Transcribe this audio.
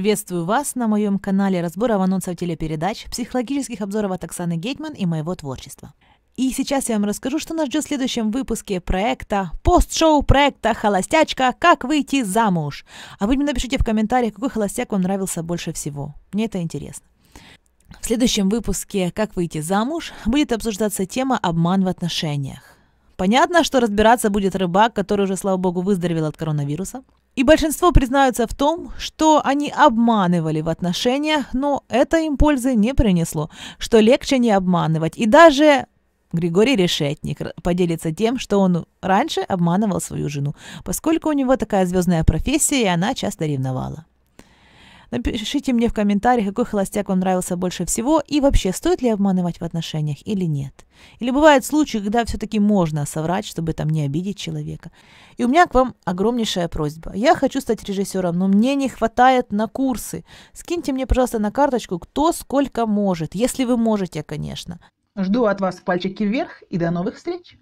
Приветствую вас на моем канале разборов анонсов телепередач, психологических обзоров от Оксаны Гейтман и моего творчества. И сейчас я вам расскажу, что нас ждет в следующем выпуске проекта, пост-шоу проекта «Холостячка. Как выйти замуж». А вы мне напишите в комментариях, какой холостяк вам нравился больше всего. Мне это интересно. В следующем выпуске «Как выйти замуж» будет обсуждаться тема «Обман в отношениях». Понятно, что разбираться будет рыбак, который уже, слава богу, выздоровел от коронавируса – и большинство признаются в том, что они обманывали в отношениях, но это им пользы не принесло, что легче не обманывать. И даже Григорий Решетник поделится тем, что он раньше обманывал свою жену, поскольку у него такая звездная профессия, и она часто ревновала. Напишите мне в комментариях, какой холостяк вам нравился больше всего и вообще, стоит ли обманывать в отношениях или нет. Или бывают случаи, когда все-таки можно соврать, чтобы там не обидеть человека. И у меня к вам огромнейшая просьба. Я хочу стать режиссером, но мне не хватает на курсы. Скиньте мне, пожалуйста, на карточку, кто сколько может. Если вы можете, конечно. Жду от вас пальчики вверх и до новых встреч!